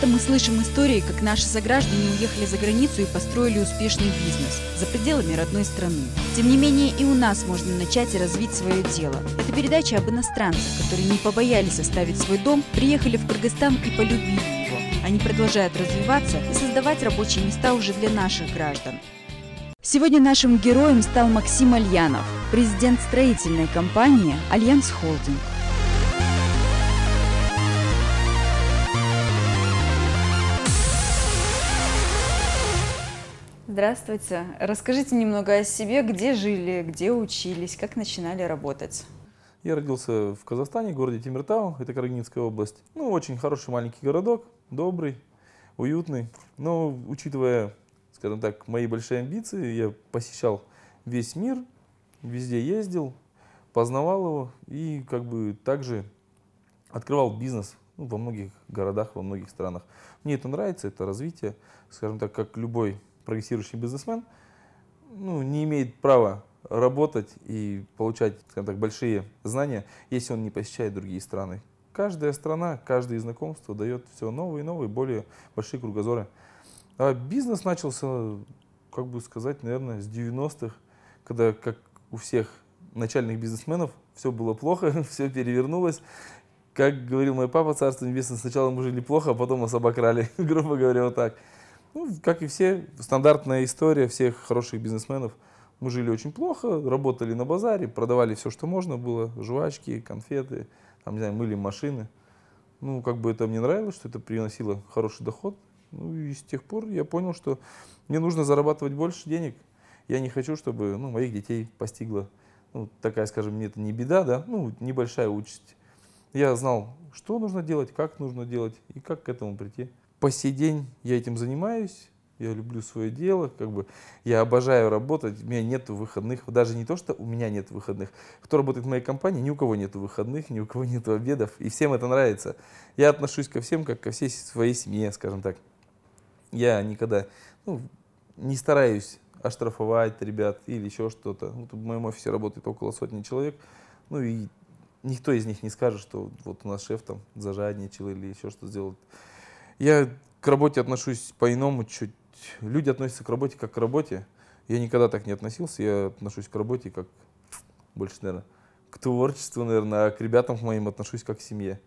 Часто мы слышим истории, как наши сограждане уехали за границу и построили успешный бизнес за пределами родной страны. Тем не менее, и у нас можно начать и развить свое дело. Это передача об иностранцах, которые не побоялись оставить свой дом, приехали в Кыргызстан и полюбили его. Они продолжают развиваться и создавать рабочие места уже для наших граждан. Сегодня нашим героем стал Максим Альянов, президент строительной компании «Альянс Холдинг». Здравствуйте. Расскажите немного о себе, где жили, где учились, как начинали работать. Я родился в Казахстане, в городе Тимиртау, это Карагинская область. Ну, очень хороший маленький городок, добрый, уютный. Но, учитывая, скажем так, мои большие амбиции, я посещал весь мир, везде ездил, познавал его и как бы также открывал бизнес во многих городах, во многих странах. Мне это нравится, это развитие, скажем так, как любой прогрессирующий бизнесмен ну, не имеет права работать и получать скажем так, большие знания, если он не посещает другие страны. Каждая страна, каждое знакомство дает все новые и новые, более большие кругозоры. А бизнес начался, как бы сказать, наверное, с 90-х, когда, как у всех начальных бизнесменов, все было плохо, все перевернулось. Как говорил мой папа, царство небесное, сначала мы жили плохо, а потом мы собак грубо говоря, вот так. Ну, как и все, стандартная история всех хороших бизнесменов. Мы жили очень плохо, работали на базаре, продавали все, что можно было, жвачки, конфеты, там, не знаю, мыли машины. Ну, как бы это мне нравилось, что это приносило хороший доход. Ну, и с тех пор я понял, что мне нужно зарабатывать больше денег. Я не хочу, чтобы ну, моих детей постигла ну, такая, скажем, мне это не беда, да, ну, небольшая участь. Я знал, что нужно делать, как нужно делать и как к этому прийти по сей день я этим занимаюсь, я люблю свое дело, как бы я обожаю работать, у меня нет выходных, даже не то, что у меня нет выходных. Кто работает в моей компании, ни у кого нет выходных, ни у кого нет обедов, и всем это нравится. Я отношусь ко всем, как ко всей своей семье, скажем так. Я никогда ну, не стараюсь оштрафовать ребят или еще что-то. Вот ну, в моем офисе работает около сотни человек, ну и никто из них не скажет, что вот у нас шеф там зажадничал или еще что сделал. Я к работе отношусь по-иному чуть. Люди относятся к работе как к работе. Я никогда так не относился. Я отношусь к работе как больше, наверное, к творчеству, наверное, а к ребятам к моим отношусь как к семье.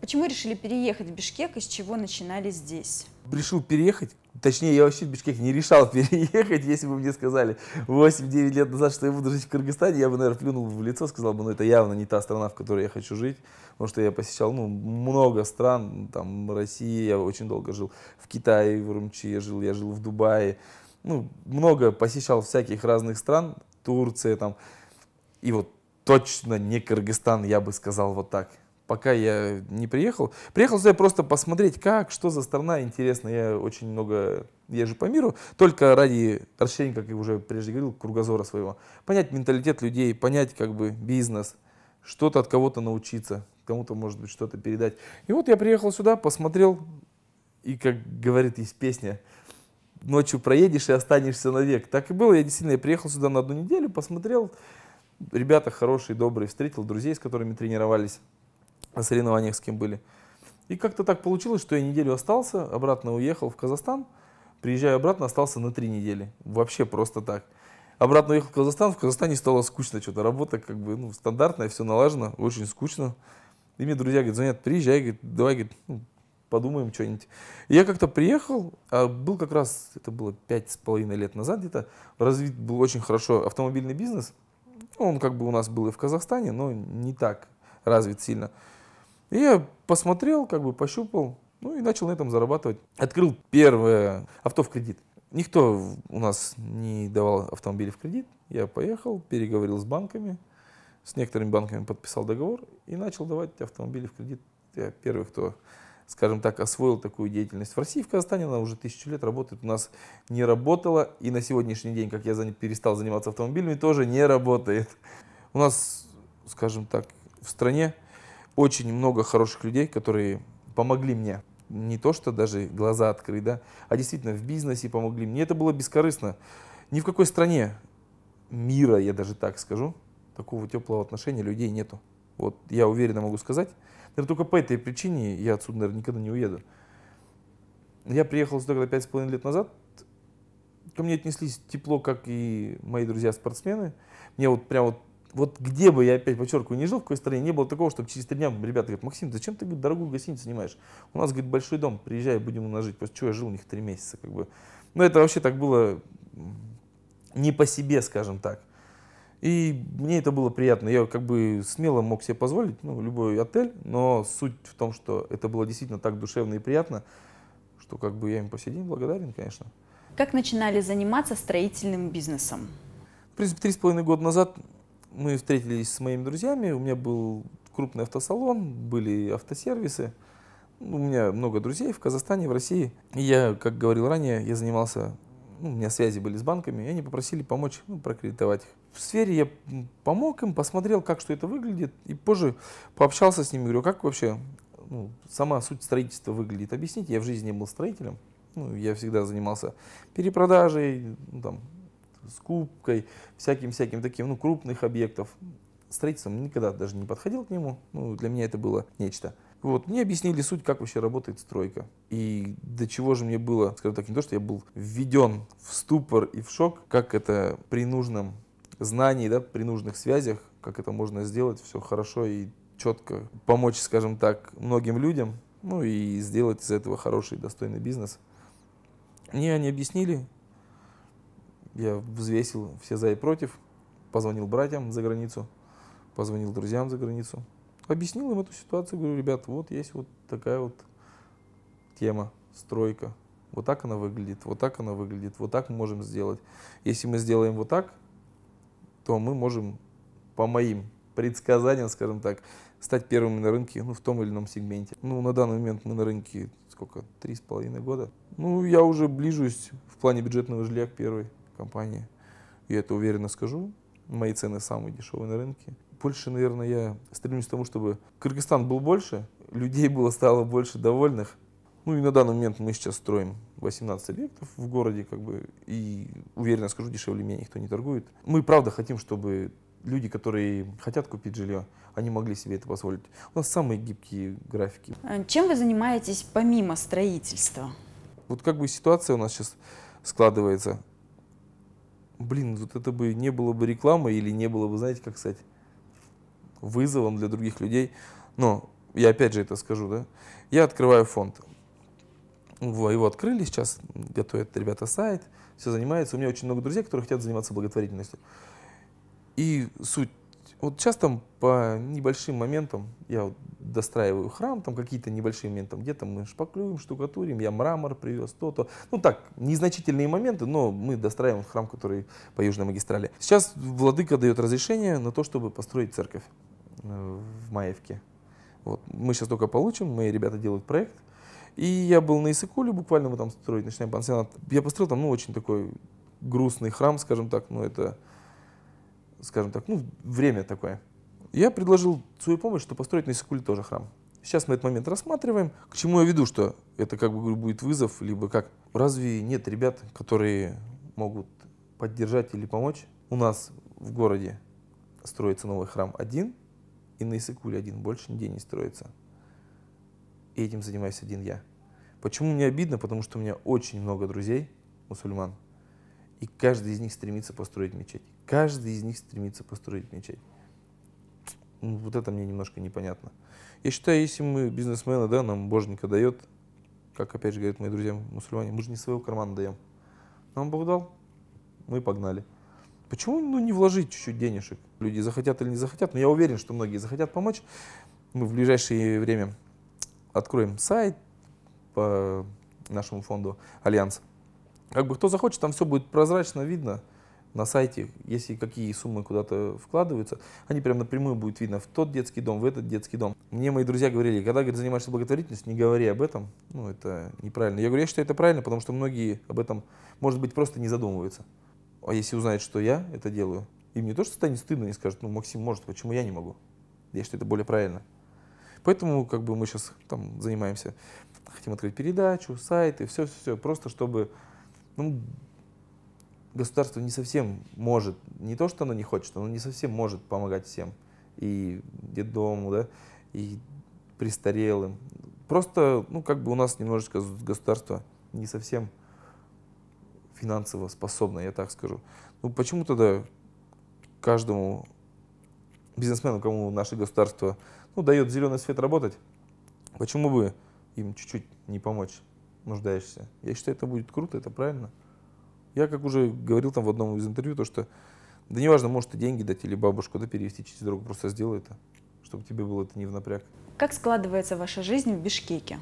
Почему решили переехать в Бишкек и с чего начинали здесь? Решил переехать Точнее, я вообще в Бишкек не решал переехать, если бы мне сказали 8-9 лет назад, что я буду жить в Кыргызстане, я бы, наверное, плюнул в лицо, сказал бы, ну, это явно не та страна, в которой я хочу жить, потому что я посещал, ну, много стран, там, России, я очень долго жил в Китае, в Урумчи я жил, я жил в Дубае, ну, много посещал всяких разных стран, Турция, там, и вот точно не Кыргызстан, я бы сказал вот так пока я не приехал. Приехал сюда просто посмотреть, как, что за страна, интересно, я очень много езжу по миру, только ради расширения, как я уже прежде говорил, кругозора своего. Понять менталитет людей, понять как бы бизнес, что-то от кого-то научиться, кому-то, может быть, что-то передать. И вот я приехал сюда, посмотрел, и, как говорит из песни, ночью проедешь и останешься навек. Так и было, я действительно я приехал сюда на одну неделю, посмотрел, ребята хорошие, добрые, встретил друзей, с которыми тренировались на соревнованиях с кем были. И как-то так получилось, что я неделю остался, обратно уехал в Казахстан, приезжаю обратно, остался на три недели. Вообще просто так. Обратно уехал в Казахстан, в Казахстане стало скучно что-то, работа как бы ну, стандартная, все налажено, очень скучно. И мне друзья говорят, звонят, приезжай, говорит, давай, говорит, ну, подумаем что-нибудь. Я как-то приехал, а был как раз, это было пять с половиной лет назад где-то, развит был очень хорошо автомобильный бизнес. Он как бы у нас был и в Казахстане, но не так развит сильно. И я посмотрел, как бы пощупал, ну и начал на этом зарабатывать. Открыл первое авто в кредит. Никто у нас не давал автомобили в кредит. Я поехал, переговорил с банками, с некоторыми банками подписал договор и начал давать автомобили в кредит. Я первый, кто, скажем так, освоил такую деятельность. В России, в Казахстане она уже тысячу лет работает. У нас не работала и на сегодняшний день, как я перестал заниматься автомобилями, тоже не работает. У нас, скажем так, в стране очень много хороших людей, которые помогли мне. Не то, что даже глаза открыть, да, а действительно в бизнесе помогли. Мне это было бескорыстно. Ни в какой стране мира, я даже так скажу, такого теплого отношения людей нету. Вот я уверенно могу сказать. Наверное, только по этой причине я отсюда, наверное, никогда не уеду. Я приехал сюда когда пять с половиной лет назад. Ко мне отнеслись тепло, как и мои друзья-спортсмены. Мне вот прям вот вот где бы я опять подчеркиваю, не жил, в какой стране, не было такого, чтобы через три дня ребята говорят, Максим, зачем ты говорит, дорогую гостиницу снимаешь? У нас, говорит, большой дом, приезжай, будем у нас жить. После чего я жил у них три месяца, как бы. Но ну, это вообще так было не по себе, скажем так. И мне это было приятно. Я как бы смело мог себе позволить, ну, любой отель, но суть в том, что это было действительно так душевно и приятно, что как бы я им по сей день благодарен, конечно. Как начинали заниматься строительным бизнесом? В принципе, три с половиной года назад мы встретились с моими друзьями, у меня был крупный автосалон, были автосервисы. У меня много друзей в Казахстане, в России. И я, как говорил ранее, я занимался, ну, у меня связи были с банками, и они попросили помочь ну, прокредитовать их. В сфере я помог им, посмотрел, как что это выглядит, и позже пообщался с ними, говорю, как вообще ну, сама суть строительства выглядит, объясните, я в жизни не был строителем, ну, я всегда занимался перепродажей, ну, там, скупкой всяким-всяким таким, ну, крупных объектов. Строительством никогда даже не подходил к нему, ну, для меня это было нечто. Вот, мне объяснили суть, как вообще работает стройка. И до чего же мне было, скажем так, не то, что я был введен в ступор и в шок, как это при нужном знании, да, при нужных связях, как это можно сделать, все хорошо и четко помочь, скажем так, многим людям, ну и сделать из этого хороший, достойный бизнес. Мне они объяснили, я взвесил все за и против, позвонил братьям за границу, позвонил друзьям за границу. Объяснил им эту ситуацию, говорю, ребят, вот есть вот такая вот тема, стройка. Вот так она выглядит, вот так она выглядит, вот так мы можем сделать. Если мы сделаем вот так, то мы можем по моим предсказаниям, скажем так, стать первыми на рынке ну, в том или ином сегменте. Ну, на данный момент мы на рынке сколько, три с половиной года. Ну, я уже ближусь в плане бюджетного жилья к первой компании, Я это уверенно скажу. Мои цены самые дешевые на рынке. Больше, наверное, я стремлюсь к тому, чтобы Кыргызстан был больше, людей было стало больше довольных. Ну и на данный момент мы сейчас строим 18 объектов в городе, как бы, и уверенно скажу, дешевле меня никто не торгует. Мы правда хотим, чтобы люди, которые хотят купить жилье, они могли себе это позволить. У нас самые гибкие графики. А чем вы занимаетесь помимо строительства? Вот как бы ситуация у нас сейчас складывается блин, вот это бы не было бы рекламы или не было бы, знаете, как сказать, вызовом для других людей. Но я опять же это скажу, да. Я открываю фонд. Его открыли, сейчас готовят ребята сайт, все занимается, У меня очень много друзей, которые хотят заниматься благотворительностью. И суть вот сейчас там по небольшим моментам я вот достраиваю храм, там какие-то небольшие моменты, где-то мы шпаклюем, штукатурим, я мрамор привез, то-то. Ну так, незначительные моменты, но мы достраиваем храм, который по южной магистрали. Сейчас владыка дает разрешение на то, чтобы построить церковь э, в Маевке. Вот. Мы сейчас только получим, мои ребята делают проект. И я был на Исыкуле, буквально мы там строить начинаем пансионат. Я построил там, ну, очень такой грустный храм, скажем так, но ну, это скажем так, ну, время такое. Я предложил свою помощь, что построить на Исакуле тоже храм. Сейчас мы этот момент рассматриваем. К чему я веду, что это как бы будет вызов, либо как? Разве нет ребят, которые могут поддержать или помочь? У нас в городе строится новый храм один, и на Исакуле один, больше нигде не строится. И этим занимаюсь один я. Почему мне обидно? Потому что у меня очень много друзей мусульман, и каждый из них стремится построить мечеть. Каждый из них стремится построить мечеть. Ну, вот это мне немножко непонятно. Я считаю, если мы бизнесмены, да, нам боженька дает, как опять же говорят мои друзья мусульмане, мы же не своего кармана даем. Нам Бог дал, мы погнали. Почему ну, не вложить чуть-чуть денежек? Люди захотят или не захотят, но я уверен, что многие захотят помочь. Мы в ближайшее время откроем сайт по нашему фонду Альянс. Как бы кто захочет, там все будет прозрачно видно на сайте, если какие суммы куда-то вкладываются, они прям напрямую будет видно в тот детский дом, в этот детский дом. Мне мои друзья говорили, когда говорит, занимаешься благотворительностью, не говори об этом, ну это неправильно. Я говорю, я считаю это правильно, потому что многие об этом, может быть, просто не задумываются. А если узнают, что я это делаю, им не то, что станет стыдно, они скажут, ну Максим может, почему я не могу? Я считаю это более правильно. Поэтому как бы мы сейчас там занимаемся, хотим открыть передачу, сайты, все-все-все, просто чтобы ну, государство не совсем может, не то, что оно не хочет, оно не совсем может помогать всем. И детдому, да, и престарелым. Просто, ну, как бы у нас немножечко государство не совсем финансово способно, я так скажу. Ну, почему тогда каждому бизнесмену, кому наше государство ну, дает зеленый свет работать, почему бы им чуть-чуть не помочь? нуждаешься. Я считаю, это будет круто, это правильно. Я, как уже говорил там в одном из интервью, то что, да неважно, может ты деньги дать или бабушку, да перевести через дорогу, просто сделай это, чтобы тебе было это не в напряг. Как складывается ваша жизнь в Бишкеке?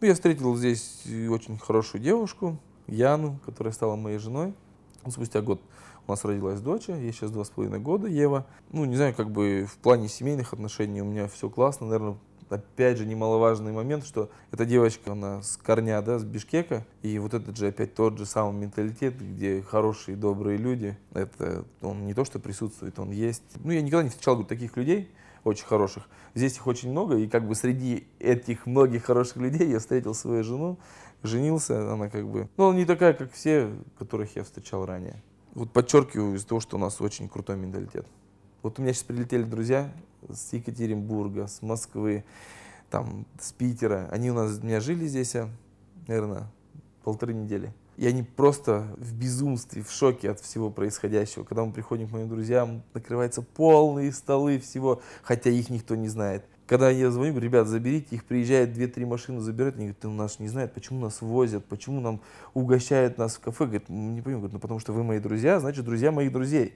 Ну, я встретил здесь очень хорошую девушку, Яну, которая стала моей женой. Спустя год у нас родилась дочь, ей сейчас два с половиной года, Ева. Ну, не знаю, как бы в плане семейных отношений у меня все классно, наверное, опять же немаловажный момент, что эта девочка, она с корня, да, с Бишкека, и вот этот же опять тот же самый менталитет, где хорошие, добрые люди, это он не то что присутствует, он есть. Ну, я никогда не встречал говорю, таких людей, очень хороших. Здесь их очень много, и как бы среди этих многих хороших людей я встретил свою жену, женился, она как бы, ну, не такая, как все, которых я встречал ранее. Вот подчеркиваю из того, что у нас очень крутой менталитет. Вот у меня сейчас прилетели друзья с Екатеринбурга, с Москвы, там, с Питера. Они у нас, у меня жили здесь, э, наверное, полторы недели. И они просто в безумстве, в шоке от всего происходящего. Когда мы приходим к моим друзьям, накрываются полные столы всего, хотя их никто не знает. Когда я звоню, говорю, ребят, заберите, их приезжают две-три машины, забирают, они говорят, ты нас не знает, почему нас возят, почему нам угощают нас в кафе. Говорит, не понимаю, говорит, ну потому что вы мои друзья, значит, друзья моих друзей.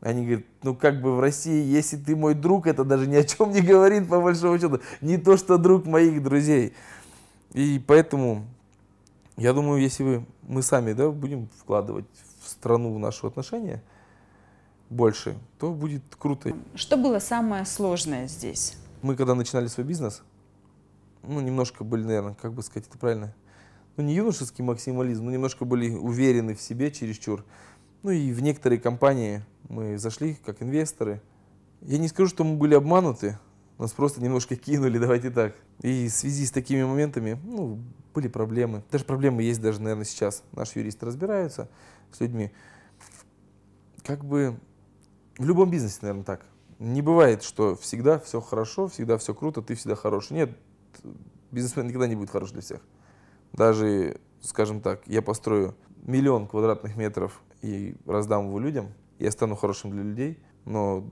Они говорят, ну как бы в России, если ты мой друг, это даже ни о чем не говорит, по большому счету. Не то, что друг моих друзей. И поэтому, я думаю, если вы, мы сами да, будем вкладывать в страну, в наши отношения больше, то будет круто. Что было самое сложное здесь? Мы когда начинали свой бизнес, ну немножко были, наверное, как бы сказать это правильно, ну не юношеский максимализм, но немножко были уверены в себе чересчур. чур ну и в некоторые компании мы зашли как инвесторы. Я не скажу, что мы были обмануты, нас просто немножко кинули, давайте так. И в связи с такими моментами, ну, были проблемы. Даже проблемы есть даже, наверное, сейчас. Наши юристы разбираются с людьми. Как бы в любом бизнесе, наверное, так. Не бывает, что всегда все хорошо, всегда все круто, ты всегда хороший. Нет, бизнесмен никогда не будет хорош для всех. Даже, скажем так, я построю миллион квадратных метров и раздам его людям, я стану хорошим для людей, но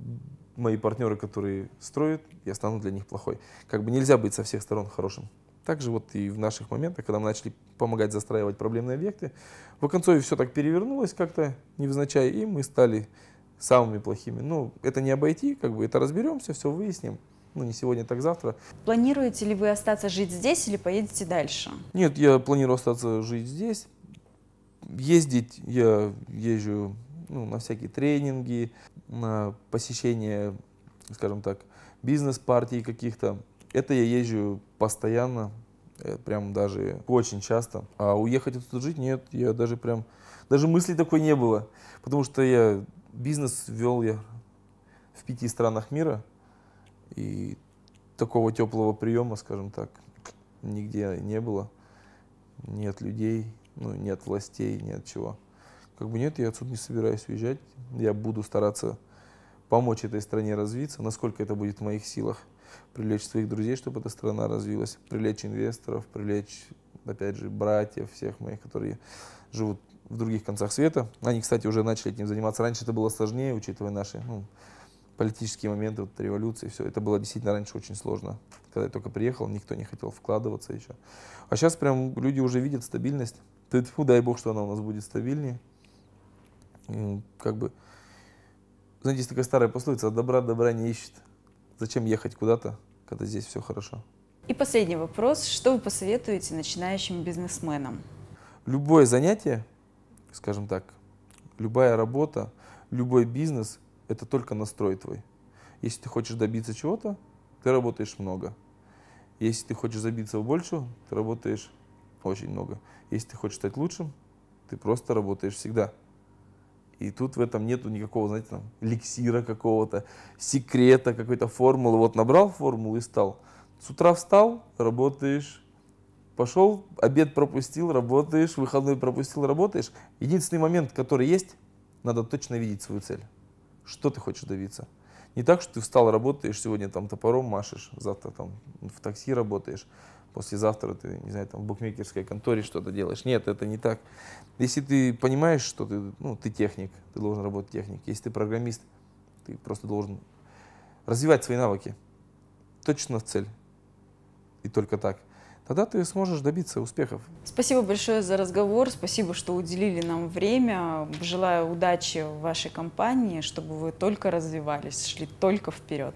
мои партнеры, которые строят, я стану для них плохой. Как бы нельзя быть со всех сторон хорошим. Также вот и в наших моментах, когда мы начали помогать застраивать проблемные объекты, в концове все так перевернулось как-то невзначай, и мы стали самыми плохими. Ну, это не обойти, как бы это разберемся, все выясним. Ну, не сегодня, так завтра. Планируете ли вы остаться жить здесь или поедете дальше? Нет, я планирую остаться жить здесь ездить я езжу ну, на всякие тренинги, на посещение, скажем так, бизнес-партий каких-то. Это я езжу постоянно, э, прям даже очень часто. А уехать отсюда жить нет, я даже прям, даже мысли такой не было, потому что я бизнес вел я в пяти странах мира, и такого теплого приема, скажем так, нигде не было. Нет людей, ну, нет властей, нет чего. Как бы нет, я отсюда не собираюсь уезжать. Я буду стараться помочь этой стране развиться, насколько это будет в моих силах. Привлечь своих друзей, чтобы эта страна развилась. Привлечь инвесторов, привлечь, опять же, братьев всех моих, которые живут в других концах света. Они, кстати, уже начали этим заниматься. Раньше это было сложнее, учитывая наши ну, политические моменты, вот, революции, все. Это было действительно раньше очень сложно. Когда я только приехал, никто не хотел вкладываться еще. А сейчас прям люди уже видят стабильность. Ты, фу, дай бог, что она у нас будет стабильнее. Как бы, знаете, есть такая старая пословица, добра добра не ищет. Зачем ехать куда-то, когда здесь все хорошо? И последний вопрос. Что вы посоветуете начинающим бизнесменам? Любое занятие, скажем так, любая работа, любой бизнес – это только настрой твой. Если ты хочешь добиться чего-то, ты работаешь много. Если ты хочешь забиться в большую, ты работаешь очень много. Если ты хочешь стать лучшим, ты просто работаешь всегда. И тут в этом нету никакого, знаете, там, эликсира какого-то, секрета, какой-то формулы. Вот набрал формулу и стал. С утра встал, работаешь, пошел, обед пропустил, работаешь, выходной пропустил, работаешь. Единственный момент, который есть, надо точно видеть свою цель. Что ты хочешь добиться? Не так, что ты встал, работаешь, сегодня там топором машешь, завтра там в такси работаешь, послезавтра ты, не знаю, там в букмекерской конторе что-то делаешь. Нет, это не так. Если ты понимаешь, что ты, ну, ты техник, ты должен работать техник. Если ты программист, ты просто должен развивать свои навыки. Точно в цель. И только так тогда ты сможешь добиться успехов. Спасибо большое за разговор, спасибо, что уделили нам время. Желаю удачи вашей компании, чтобы вы только развивались, шли только вперед.